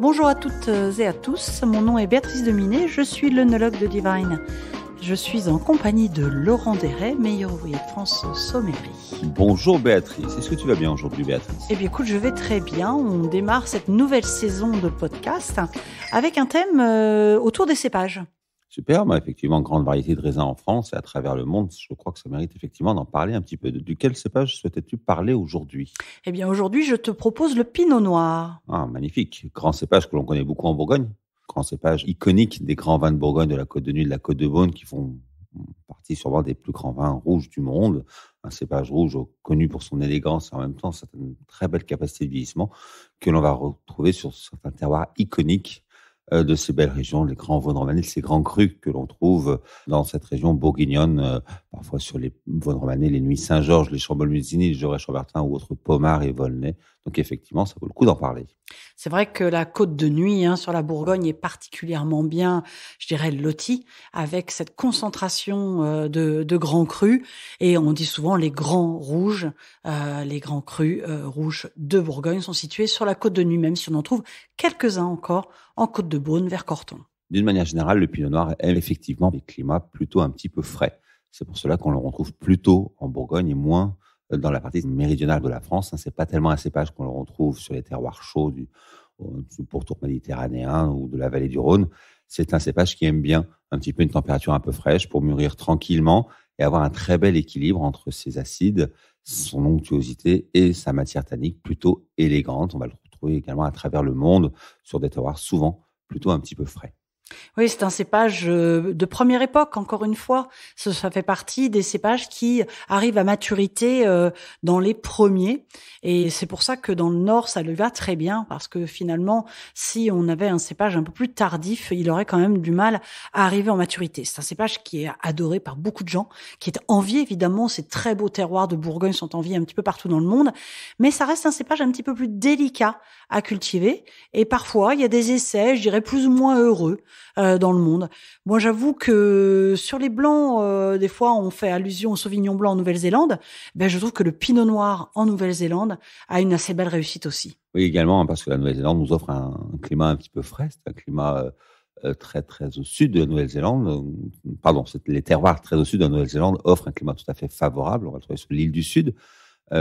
Bonjour à toutes et à tous, mon nom est Béatrice Dominé, je suis l'onologue de Divine. Je suis en compagnie de Laurent Deray, meilleur ouvrier de France Sommery. Bonjour Béatrice, est-ce que tu vas bien aujourd'hui Béatrice Eh bien écoute, je vais très bien. On démarre cette nouvelle saison de podcast avec un thème euh, autour des cépages. Super, effectivement, grande variété de raisins en France et à travers le monde. Je crois que ça mérite effectivement d'en parler un petit peu. Duquel cépage souhaitais-tu parler aujourd'hui Eh bien, aujourd'hui, je te propose le Pinot Noir. Ah, magnifique. Grand cépage que l'on connaît beaucoup en Bourgogne. Grand cépage iconique des grands vins de Bourgogne, de la Côte de Nuit, de la Côte de Beaune, qui font partie sûrement des plus grands vins rouges du monde. Un cépage rouge connu pour son élégance et en même temps une très belle capacité de vieillissement que l'on va retrouver sur certains terroirs iconiques euh, de ces belles régions, les grands vaunes ces grands crus que l'on trouve dans cette région bourguignonne euh, parfois sur les Von les Nuits Saint-Georges, les Chamboles-Musigny, les Jaurès Chambertin ou autres Pomard et Volnay. Donc effectivement, ça vaut le coup d'en parler. C'est vrai que la côte de nuit hein, sur la Bourgogne est particulièrement bien, je dirais, lotie, avec cette concentration euh, de, grands crus. Et on dit souvent les grands rouges, euh, les grands crus euh, rouges de Bourgogne sont situés sur la côte de nuit, même si on en trouve quelques-uns encore en côte de Beaune vers Corton. D'une manière générale, le Pinot Noir aime effectivement des climats plutôt un petit peu frais. C'est pour cela qu'on le retrouve plutôt en Bourgogne et moins euh, dans la partie méridionale de la France. Hein. Ce n'est pas tellement un cépage qu'on le retrouve sur les terroirs chauds du, du pourtour méditerranéen ou de la vallée du Rhône. C'est un cépage qui aime bien un petit peu une température un peu fraîche pour mûrir tranquillement et avoir un très bel équilibre entre ses acides, son onctuosité et sa matière tannique plutôt élégante. On va le retrouver également à travers le monde sur des terroirs souvent plutôt un petit peu frais. Oui, c'est un cépage euh, de première époque, encore une fois. Ça, fait partie des cépages qui arrivent à maturité euh, dans les premiers. Et c'est pour ça que dans le Nord, ça le va très bien, parce que finalement, si on avait un cépage un peu plus tardif, il aurait quand même du mal à arriver en maturité. C'est un cépage qui est adoré par beaucoup de gens, qui est envié, évidemment. Ces très beaux terroirs de Bourgogne sont enviés un petit peu partout dans le monde. Mais ça reste un cépage un petit peu plus délicat à cultiver. Et parfois, il y a des essais, je dirais, plus ou moins heureux. Euh, dans le monde. Moi, j'avoue que sur les blancs, euh, des fois, on fait allusion au Sauvignon blanc en Nouvelle-Zélande. Ben, je trouve que le Pinot noir en Nouvelle-Zélande a une assez belle réussite aussi. Oui, également hein, parce que la Nouvelle-Zélande nous offre un, climat un petit peu frais, un climat euh, très très au sud de la Nouvelle-Zélande, pardon, les terroirs très au sud de la Nouvelle-Zélande offrent un climat tout à fait favorable. On va le trouver sur l'île du Sud,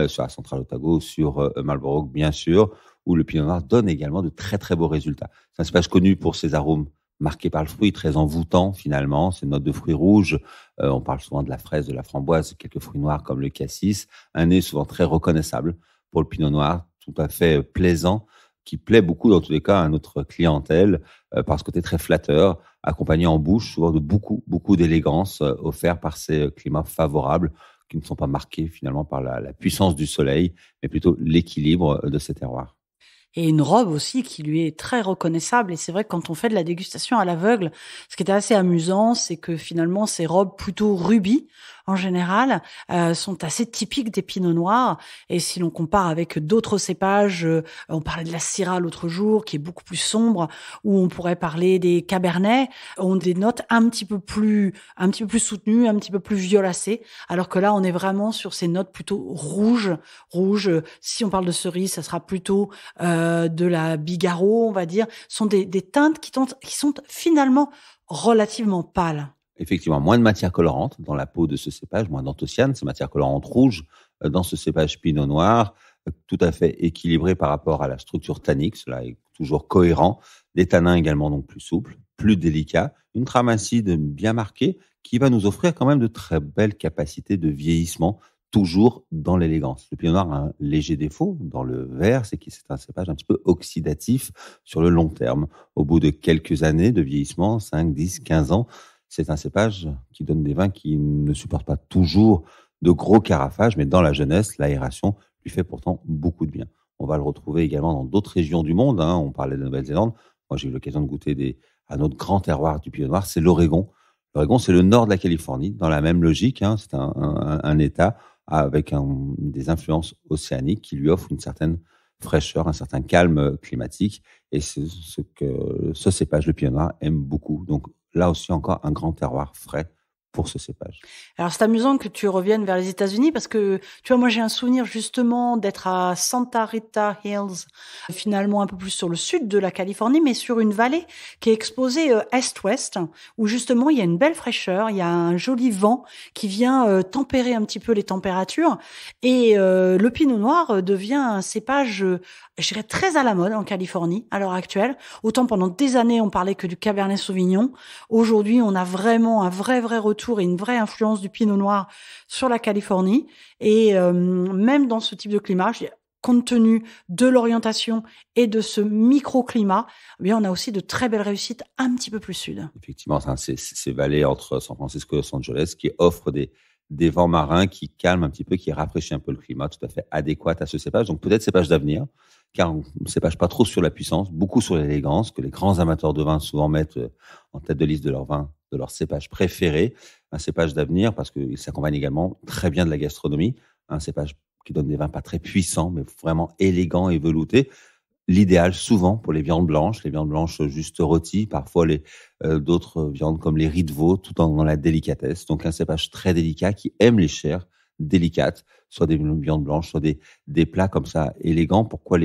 sur la centrale Otago, sur Marlborough bien sûr, où le pinot noir donne également de très très beaux résultats. C'est un connue connu pour ses arômes marqué par le fruit, très envoûtant finalement. Ces notes de fruits rouges, euh, on parle souvent de la fraise, de la framboise, quelques fruits noirs comme le cassis. Un nez souvent très reconnaissable pour le pinot noir, tout à fait euh, plaisant, qui plaît beaucoup dans tous les cas à notre clientèle euh, parce par ce côté très flatteur, accompagné en bouche souvent de beaucoup, beaucoup d'élégance offert par ces climats favorables qui ne sont pas marqués finalement par la puissance du soleil, mais plutôt l'équilibre de ces terroirs et une robe aussi qui lui est très reconnaissable. Et c'est vrai que quand on fait de la dégustation à l'aveugle, ce qui était assez amusant, c'est que finalement ces robes plutôt rubis en général euh, sont assez typiques des pinots noirs. Et si l'on compare avec d'autres cépages, euh, on parlait de la syrah l'autre jour, qui est beaucoup plus sombre, ou on pourrait parler des cabernets, ont des notes un petit peu plus, un petit peu plus soutenues, un petit peu plus violacées. Alors que là, on est vraiment sur ces notes plutôt rouges, rouges. Si on parle de cerise, ça sera plutôt euh, euh, de la Bigarro, on va dire, sont des, teintes qui, sont finalement relativement pâles. Effectivement, moins de matière colorante dans la peau de ce cépage, moins d'anthocyanes, ces matières colorantes rouges euh, dans ce cépage pinot noir, euh, tout à fait équilibré par rapport à la structure tannique, cela est toujours cohérent. Des tanins également donc plus souples, plus délicats, une trame acide bien marquée qui va nous offrir quand même de très belles capacités de vieillissement toujours dans l'élégance. Le Pinot Noir a un léger défaut dans le vert, c'est qu'il c'est un cépage un petit peu oxydatif sur le long terme. Au bout de quelques années de vieillissement, 5, 10, 15 ans, c'est un cépage qui donne des vins qui ne supportent pas toujours de gros carafages, mais dans la jeunesse, l'aération lui fait pourtant beaucoup de bien. On va le retrouver également dans d'autres régions du monde. Hein. On parlait de Nouvelle-Zélande. Moi, j'ai eu l'occasion de goûter des, à notre grand terroir du Pinot Noir, c'est l'Oregon. L'Oregon, c'est le nord de la Californie, dans la même logique. Hein. C'est un État avec des influences océaniques qui lui offrent une certaine fraîcheur, un certain calme climatique. Et c'est ce que ce cépage, de pinot aime beaucoup. Donc là aussi encore, un grand terroir frais pour ce cépage. Alors c'est amusant que tu reviennes vers les États-Unis parce que tu vois moi j'ai un souvenir justement d'être à Santa Rita Hills, finalement un peu plus sur le sud de la Californie mais sur une vallée qui est exposée euh, est-ouest où justement il y a une belle fraîcheur, il y a un joli vent qui vient euh, tempérer un petit peu les températures et euh, le pinot noir devient un cépage je dirais très à la mode en Californie à l'heure actuelle. Autant pendant des années on parlait que du Cabernet Sauvignon, aujourd'hui on a vraiment un vrai vrai retour et une vraie influence du Pinot Noir sur la Californie. Et euh, même dans ce type de climat, compte tenu de l'orientation et de ce microclimat, climat eh bien, on a aussi de très belles réussites un petit peu plus sud. Effectivement, c'est ces vallées entre San Francisco et Los Angeles qui offrent des, des vents marins qui calment un petit peu, qui rafraîchissent un peu le climat, tout à fait adéquate à ce cépage. Donc peut-être cépage d'avenir, car on ne cépage pas trop sur la puissance, beaucoup sur l'élégance, que les grands amateurs de vin souvent mettent euh, en tête de liste de leur vin de leur cépage préféré, un cépage d'avenir parce qu'il s'accompagne également très bien de la gastronomie, un cépage qui donne des vins pas très puissants, mais vraiment élégants et veloutés. L'idéal souvent pour les viandes blanches, les viandes blanches juste rôties, parfois les euh, d'autres viandes comme les riz de veau, tout en dans la délicatesse. Donc un cépage très délicat qui aime les chairs délicates, soit des viandes blanches, soit des, plats comme ça élégants. Pourquoi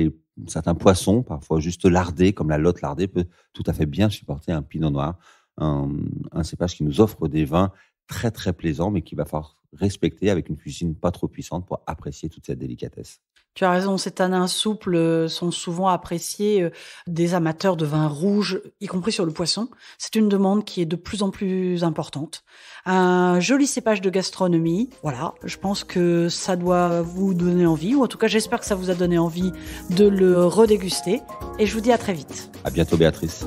certains poissons, parfois juste lardés, comme la lotte lardée, peut tout à fait bien supporter un pinot noir un, cépage qui nous offre des vins très très plaisants, mais qu'il va falloir respecter avec une cuisine pas trop puissante pour apprécier toute cette délicatesse. Tu as raison, ces tanins souples euh, sont souvent appréciés euh, des amateurs de vins rouges, y compris sur le poisson. C'est une demande qui est de plus en plus importante. Un joli cépage de gastronomie, voilà, je pense que ça doit vous donner envie, ou en tout cas j'espère que ça vous a donné envie de le redéguster. Et je vous dis à très vite. À bientôt Béatrice.